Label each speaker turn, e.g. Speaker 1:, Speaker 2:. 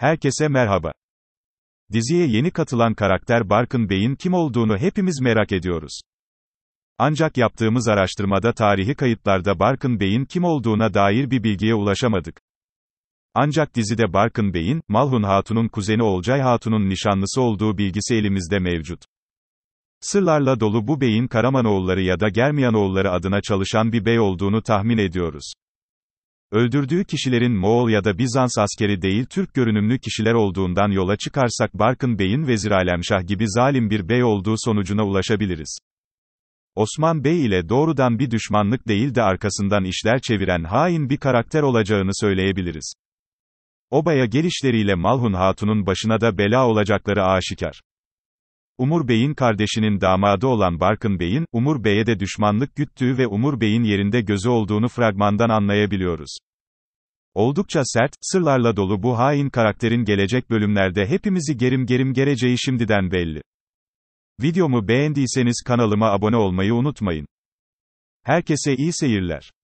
Speaker 1: Herkese merhaba. Diziye yeni katılan karakter Barkın Bey'in kim olduğunu hepimiz merak ediyoruz. Ancak yaptığımız araştırmada tarihi kayıtlarda Barkın Bey'in kim olduğuna dair bir bilgiye ulaşamadık. Ancak dizide Barkın Bey'in, Malhun Hatun'un kuzeni Olcay Hatun'un nişanlısı olduğu bilgisi elimizde mevcut. Sırlarla dolu bu beyin Karamanoğulları ya da Germiyanoğulları adına çalışan bir bey olduğunu tahmin ediyoruz. Öldürdüğü kişilerin Moğol ya da Bizans askeri değil Türk görünümlü kişiler olduğundan yola çıkarsak Barkın Bey'in Vezir Alemşah gibi zalim bir bey olduğu sonucuna ulaşabiliriz. Osman Bey ile doğrudan bir düşmanlık değil de arkasından işler çeviren hain bir karakter olacağını söyleyebiliriz. Obaya gelişleriyle Malhun Hatun'un başına da bela olacakları aşikar. Umur Bey'in kardeşinin damadı olan Barkın Bey'in, Umur Bey'e de düşmanlık güttüğü ve Umur Bey'in yerinde gözü olduğunu fragmandan anlayabiliyoruz. Oldukça sert, sırlarla dolu bu hain karakterin gelecek bölümlerde hepimizi gerim gerim geleceği şimdiden belli. Videomu beğendiyseniz kanalıma abone olmayı unutmayın. Herkese iyi seyirler.